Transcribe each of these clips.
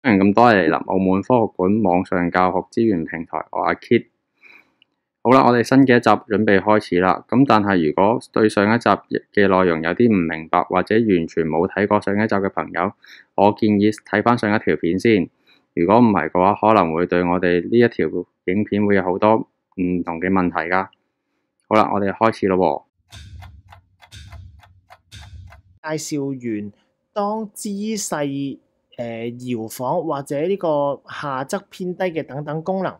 欢迎咁多嚟临澳门科学馆网上教学资源平台，我阿 Kit。好啦，我哋新嘅一集准备开始啦。咁但系如果对上一集嘅内容有啲唔明白，或者完全冇睇过上一集嘅朋友，我建议睇翻上一条片先。如果唔系嘅话，可能会对我哋呢一条影片会有好多唔同嘅问题噶。好啦，我哋开始咯。介绍完当姿势。誒搖晃或者呢個下側偏低嘅等等功能，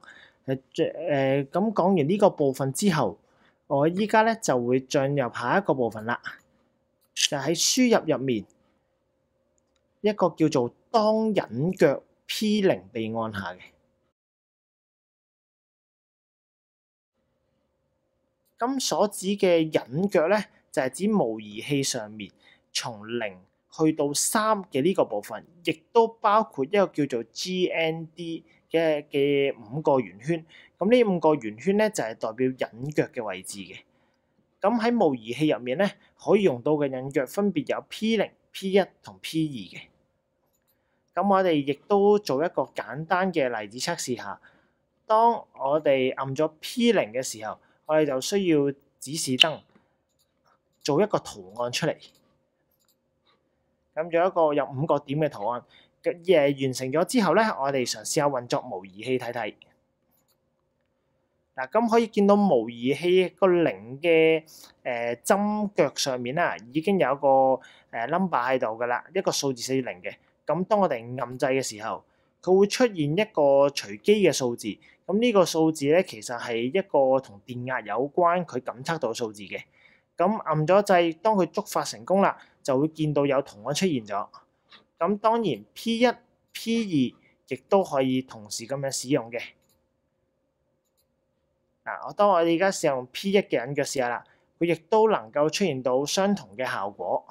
誒誒咁講完呢個部分之後，我依家咧就會進入下一個部分啦，就喺輸入入面一個叫做當引腳 P 零被按下嘅，咁所指嘅引腳咧就係指模擬器上面從零。去到三嘅呢個部分，亦都包括一個叫做 GND 嘅嘅五個圓圈。咁呢五個圓圈咧就係代表引腳嘅位置嘅。咁喺模擬器入面咧可以用到嘅引腳分別有 P 零、P 一同 P 二嘅。咁我哋亦都做一個簡單嘅例子測試下。當我哋按咗 P 零嘅時候，我哋就需要指示燈做一個圖案出嚟。咁有一個有五個點嘅圖案嘅完成咗之後咧，我哋嘗試下運作模擬器睇睇。嗱，咁可以見到模擬器個零嘅誒針腳上面啦，已經有一個誒 number 喺度噶啦，一個數字四零嘅。咁當我哋按掣嘅時候，佢會出現一個隨機嘅數字。咁呢個數字咧，其實係一個同電壓有關，佢感測到數字嘅。咁按咗掣，當佢觸發成功啦。就會見到有同安出現咗。咁當然 P 一、P 二亦都可以同時咁樣使用嘅。嗱，我當我哋而家使用 P 一嘅隱腳試下啦，佢亦都能夠出現到相同嘅效果。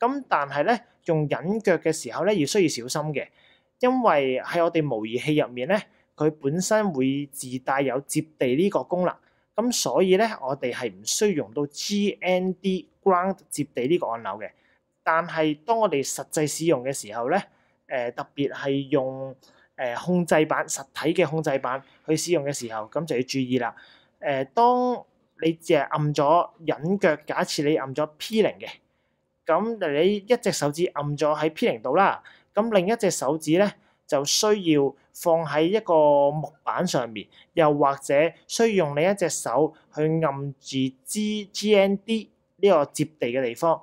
咁但係咧用隱腳嘅時候咧，要需要小心嘅，因為喺我哋模擬器入面咧，佢本身會自帶有接地呢個功能。咁所以咧，我哋係唔需用到 GND、Ground 接地呢個按鈕嘅。但係，當我哋實際使用嘅時候咧，誒特別係用誒控制板實體嘅控制板去使用嘅時候，咁就要注意啦。誒，當你只係按咗隱腳，假設你按咗 P 零嘅，咁你一隻手指按咗喺 P 零度啦，咁另一隻手指咧就需要放喺一個木板上面，又或者需要用另一隻手去按住 G GND 呢個接地嘅地方。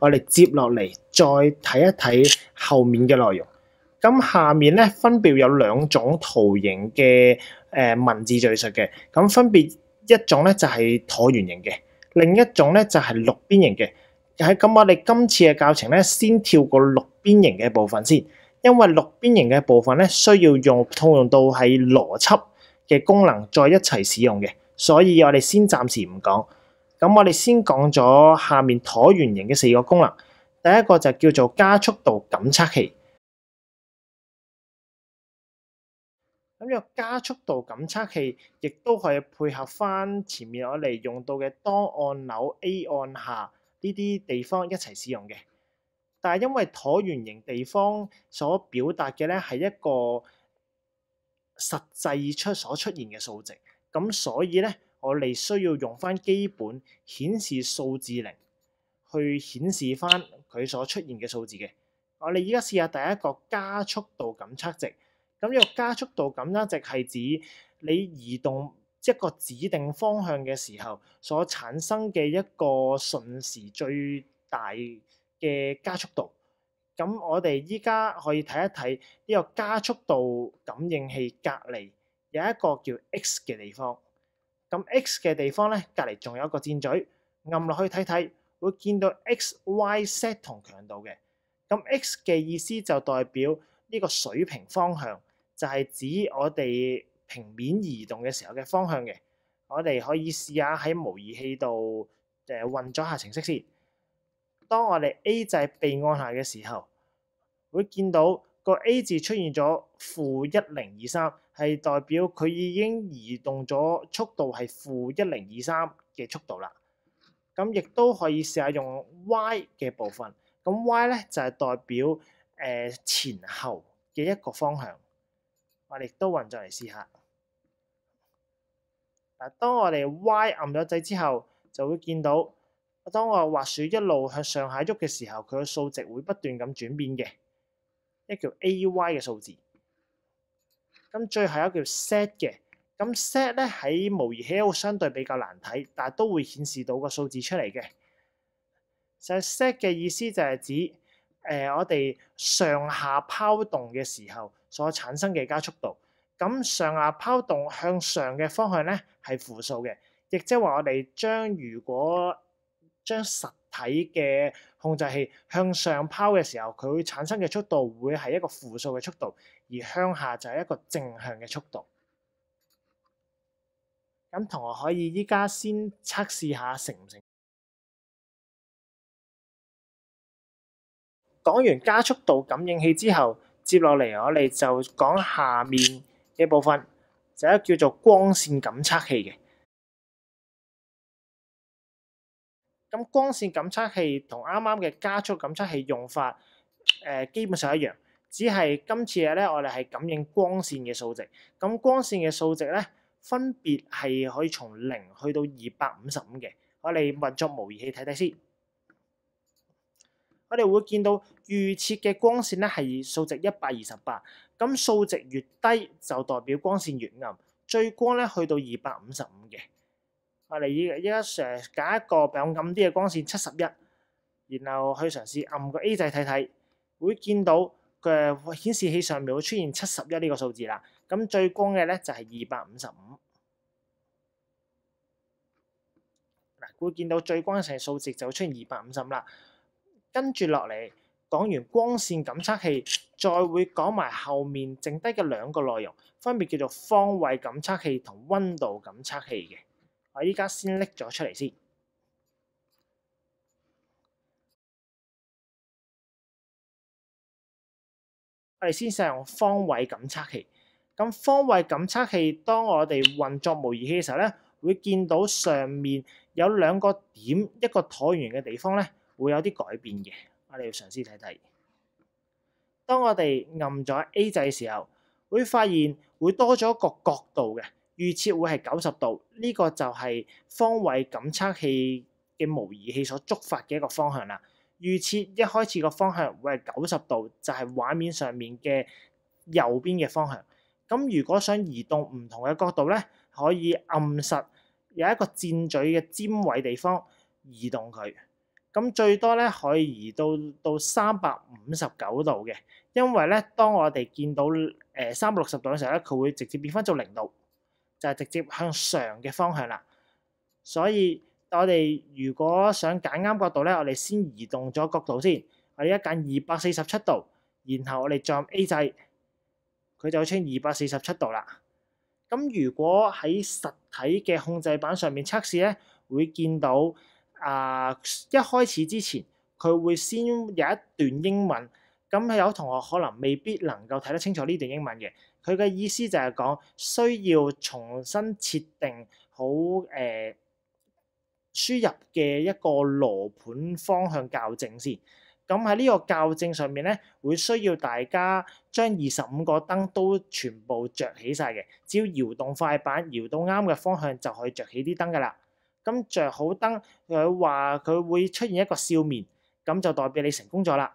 我哋接落嚟再睇一睇后面嘅內容。咁下面咧分別有兩種圖形嘅誒文字敘述嘅。咁分別一種咧就係橢圓形嘅，另一種咧就係六邊形嘅。喺咁，我哋今次嘅教程咧先跳過六邊形嘅部分先，因為六邊形嘅部分咧需要用套用到係邏輯嘅功能再一齊使用嘅，所以我哋先暫時唔講。咁我哋先講咗下面椭圓形嘅四個功能，第一個就叫做加速度感測器。咁呢個加速度感測器亦都可以配合翻前面我哋用到嘅当按扭 A 按下呢啲地方一齊使用嘅。但係因為椭圓形地方所表達嘅咧係一個實際出所出現嘅數值，咁所以咧。我哋需要用翻基本顯示數字零去顯示翻佢所出現嘅數字嘅。我哋依家試下第一個加速度感測值。咁呢個加速度感測值係指你移動一個指定方向嘅時候所產生嘅一個瞬時最大嘅加速度。咁我哋依家可以睇一睇呢個加速度感應器隔離有一個叫 X 嘅地方。咁 X 嘅地方咧，隔篱仲有一個箭嘴，按落去睇睇，會見到 X、Y、Z 同強度嘅。咁 X 嘅意思就代表呢個水平方向，就係指我哋平面移動嘅時候嘅方向嘅。我哋可以試下喺模擬器度誒運咗下程式先。當我哋 A 掣被按下嘅時候，會見到個 A 字出現咗負一零二三。係代表佢已經移動咗速度係負一零二三嘅速度啦。咁亦都可以試下用 Y 嘅部分。咁 Y 咧就係代表誒前後嘅一個方向。我哋都運作嚟試下嗱。當我哋 Y 按咗掣之後，就會見到當我滑鼠一路向上下喐嘅時候，佢嘅數值會不斷咁轉變嘅，一條 A Y 嘅數字。咁最後一個 set 嘅咁 set 咧喺模擬器好相對比較難睇，但係都會顯示到個數字出嚟嘅。就 set 嘅意思就係指誒我哋上下拋動嘅時候所產生嘅加速度。咁上下拋動向上嘅方向咧係負數嘅，亦即係話我哋將如果將十。睇嘅控制器向上抛嘅时候，佢产生嘅速度会系一个负数嘅速度，而向下就系一个正向嘅速度。咁同学可以依家先测试下成唔成？讲完加速度感应器之后，接落嚟我哋就讲下面嘅部分，就一叫做光线感测器嘅。咁光線感測器同啱啱嘅加速感測器用法誒基本上一樣，只係今次咧我哋係感應光線嘅數值。咁光線嘅數值咧分別係可以從零去到二百五十五嘅。我哋運作模擬器睇睇先，我哋會見到預設嘅光線咧係數值一百二十八。咁數值越低就代表光線越暗，最光咧去到二百五十五嘅。我哋依依家嘗揀一個比較暗啲嘅光線七十一，然後去嘗試暗個 A 制睇睇，會見到嘅顯示器上面會出現七十一呢個數字啦。咁最光嘅咧就係二百五十五嗱，會見到最光嘅數值就會出現二百五十五啦。跟住落嚟講完光線感測器，再會講埋後面剩低嘅兩個內容，分別叫做方位感測器同温度感測器嘅。我依家先拎咗出嚟先，我哋先使用方位感测器。咁方位感测器，当我哋运作模拟器嘅时候咧，会见到上面有两个点，一个椭圆嘅地方咧，会有啲改变嘅。我哋要尝试睇睇。当我哋按咗 A 制嘅时候，会发现会多咗一个角度嘅。預設會係九十度，呢個就係方位感測器嘅模擬器所觸發嘅一個方向啦。預設一開始個方向會係九十度，就係畫面上面嘅右邊嘅方向。咁如果想移動唔同嘅角度咧，可以暗實有一個箭嘴嘅尖位地方移動佢。咁最多咧可以移到到三百五十九度嘅，因為咧當我哋見到誒三百六十度嘅時候咧，佢會直接變翻做零度。就係直接向上嘅方向啦，所以我哋如果想揀啱角度咧，我哋先移動咗角度先，我哋一揀二百四十七度，然後我哋再 A 制，佢就清二百四十七度啦。咁如果喺實體嘅控制板上面測試咧，會見到啊，一開始之前佢會先有一段英文。咁有同學可能未必能夠睇得清楚呢段英文嘅，佢嘅意思就係講需要重新設定好誒輸入嘅一個羅盤方向校正先。咁喺呢個校正上面咧，會需要大家將二十五個燈都全部着起晒嘅，只要搖動快板，搖到啱嘅方向就可以着起啲燈噶啦。咁着好燈，佢話佢會出現一個笑面，咁就代表你成功咗啦。